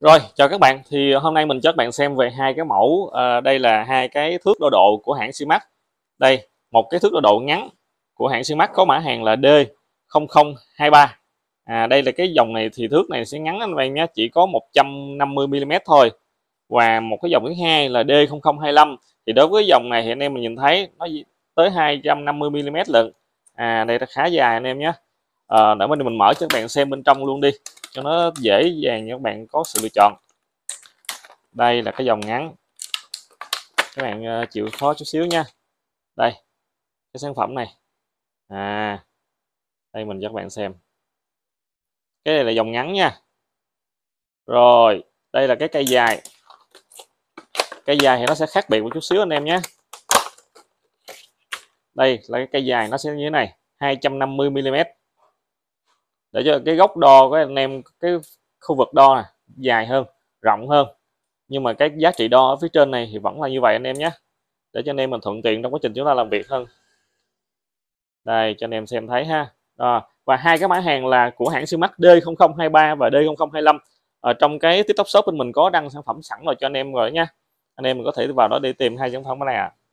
Rồi, chào các bạn. Thì hôm nay mình cho các bạn xem về hai cái mẫu. À, đây là hai cái thước đo độ của hãng Simax. Đây, một cái thước đo độ ngắn của hãng Simax có mã hàng là D0023. À, đây là cái dòng này thì thước này sẽ ngắn anh em nhé, chỉ có 150 mm thôi. Và một cái dòng thứ hai là D0025 thì đối với dòng này thì anh em mình nhìn thấy nó tới 250 mm lận. À đây là khá dài anh em nhé. À, để mình mình mở cho các bạn xem bên trong luôn đi cho nó dễ dàng cho các bạn có sự lựa chọn đây là cái dòng ngắn các bạn ờ, chịu khó chút xíu nha đây cái sản phẩm này à đây mình cho các bạn xem cái này là dòng ngắn nha rồi đây là cái cây dài cây dài thì nó sẽ khác biệt một chút xíu anh em nhé đây là cái cây dài nó sẽ như thế này 250 mm để cho cái góc đo của anh em cái khu vực đo này dài hơn rộng hơn nhưng mà cái giá trị đo ở phía trên này thì vẫn là như vậy anh em nhé để cho anh em mình thuận tiện trong quá trình chúng ta làm việc hơn đây cho anh em xem thấy ha à, và hai cái mã hàng là của hãng siêu mắt D0023 và D0025 ở trong cái tiktok shop bên mình có đăng sản phẩm sẵn rồi cho anh em rồi nha anh em mình có thể vào đó để tìm hai sản phẩm này ạ à.